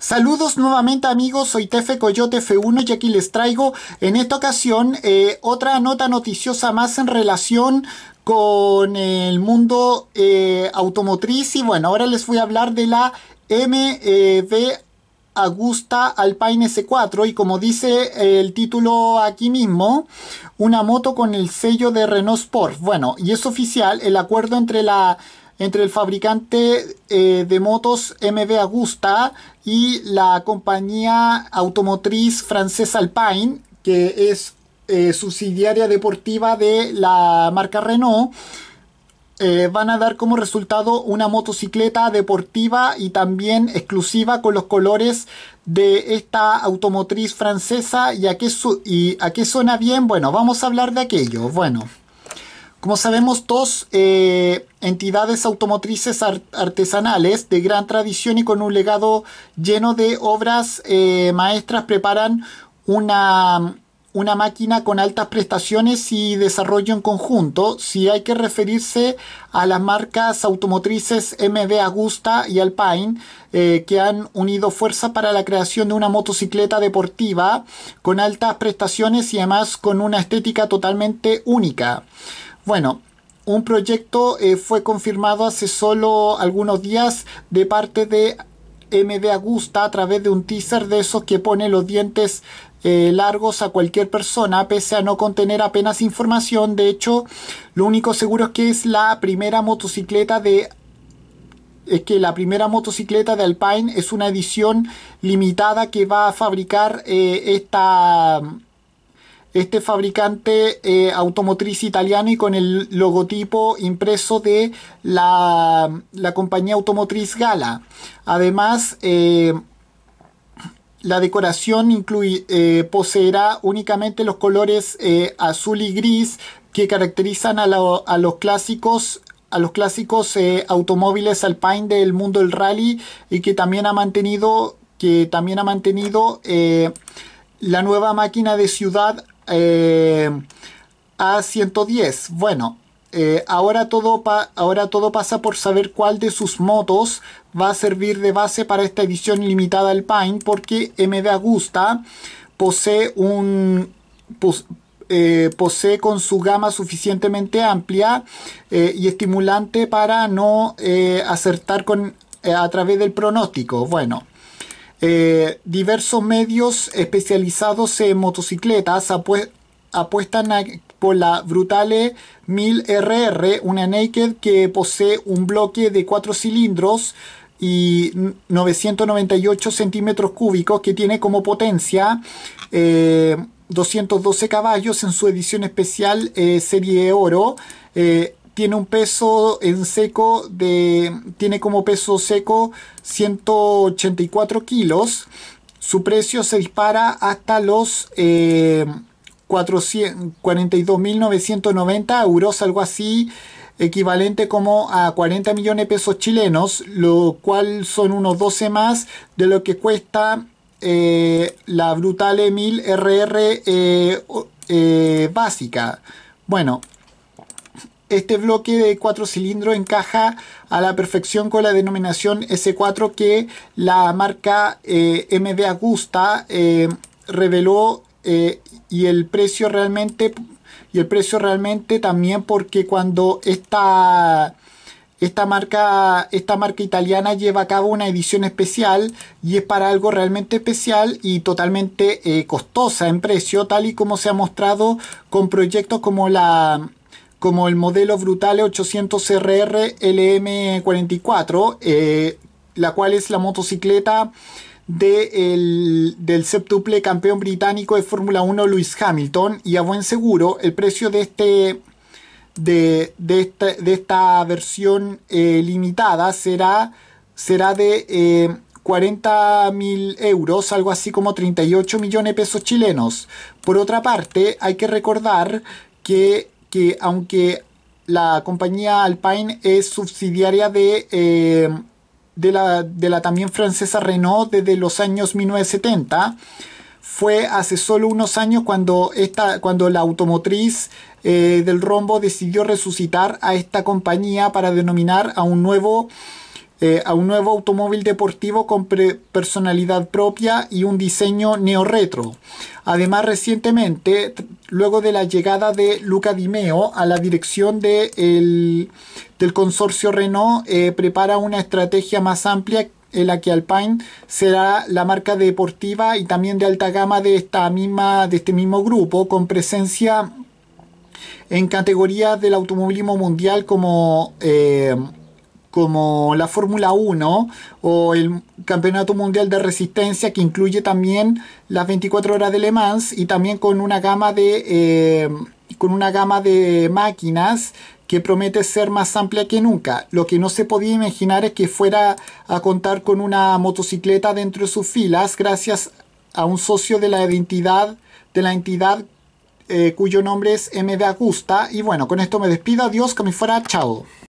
Saludos nuevamente amigos, soy Tefe Coyote F1 y aquí les traigo en esta ocasión eh, otra nota noticiosa más en relación con el mundo eh, automotriz y bueno, ahora les voy a hablar de la MV e Agusta Alpine S4 y como dice el título aquí mismo, una moto con el sello de Renault Sport. Bueno, y es oficial el acuerdo entre la entre el fabricante eh, de motos MB Agusta y la compañía automotriz francesa Alpine, que es eh, subsidiaria deportiva de la marca Renault. Eh, van a dar como resultado una motocicleta deportiva y también exclusiva con los colores de esta automotriz francesa. ¿Y a qué, y a qué suena bien? Bueno, vamos a hablar de aquello. Bueno. Como sabemos, dos eh, entidades automotrices artesanales de gran tradición y con un legado lleno de obras eh, maestras preparan una, una máquina con altas prestaciones y desarrollo en conjunto, si hay que referirse a las marcas automotrices MB Agusta y Alpine, eh, que han unido fuerzas para la creación de una motocicleta deportiva con altas prestaciones y además con una estética totalmente única. Bueno, un proyecto eh, fue confirmado hace solo algunos días de parte de MD Agusta a través de un teaser de esos que pone los dientes eh, largos a cualquier persona, pese a no contener apenas información. De hecho, lo único seguro es que es la primera motocicleta de es que la primera motocicleta de Alpine es una edición limitada que va a fabricar eh, esta este fabricante eh, automotriz italiano y con el logotipo impreso de la, compañía automotriz Gala. Además, eh, la decoración incluye, eh, poseerá únicamente los colores azul y gris que caracterizan a, los clásicos a los clásicos automóviles Alpine del mundo del rally y que también ha mantenido que también ha mantenido la nueva máquina de ciudad eh, A110. Bueno, eh, ahora, todo ahora todo pasa por saber cuál de sus motos va a servir de base para esta edición limitada Pine porque MD Agusta posee un... Eh, posee con su gama suficientemente amplia y estimulante para no acertar con, a través del pronóstico. Bueno, eh, diversos medios especializados en motocicletas apuestan por la Brutale 1000RR, una Naked que posee un bloque de 4 cilindros y 998 centímetros cúbicos que tiene como potencia 212 eh, caballos en su edición especial eh, serie oro tiene un peso en seco de. tiene como peso seco 184 kilos. Su precio se dispara hasta los 42.990 eh, euros, algo así, equivalente como a 40 millones de pesos chilenos, lo cual son unos 12 más de lo que cuesta eh, la Brutale 1000 RR eh, básica. Bueno, este bloque de cuatro cilindros encaja a la perfección con la denominación S4 que la marca MB eh, MD Agusta eh, reveló eh, y el precio realmente y el precio realmente también porque cuando esta esta marca, esta marca italiana lleva a cabo una edición especial y es para algo realmente especial y totalmente costosa en precio, tal y como se ha mostrado con proyectos como la como el modelo Brutale 800RR LM44, la cual es la motocicleta del septuple campeón británico de Fórmula 1 Lewis Hamilton y a buen seguro el precio de este de, de, esta, versión eh, limitada será será de 40 eh, mil euros, algo así como 38 millones de pesos chilenos. Por otra parte, hay que recordar que que aunque la compañía Alpine es subsidiaria de, eh, de, la, también francesa Renault desde los años 1970. Fue hace solo unos años cuando, cuando la automotriz eh, del rombo decidió resucitar a esta compañía para denominar a un nuevo, eh, a un nuevo automóvil deportivo con personalidad propia y un diseño neorretro. Además, recientemente luego de la llegada de Luca Dimeo a la dirección de del consorcio Renault, eh, prepara una estrategia más amplia en la que Alpine será la marca deportiva y también de alta gama de, esta misma, de este mismo grupo, con presencia en categorías del automovilismo mundial como... Eh, como la Fórmula 1 o el Campeonato Mundial de Resistencia que incluye también las 24 horas de Le Mans y también con una gama de, eh, con una gama de máquinas que promete ser más amplia que nunca. Lo que no se podía imaginar es que fuera a contar con una motocicleta dentro de sus filas gracias a un socio de la de la entidad eh, cuyo nombre es M de Augusta y bueno, con esto me despido, adiós, que me fuera, chao.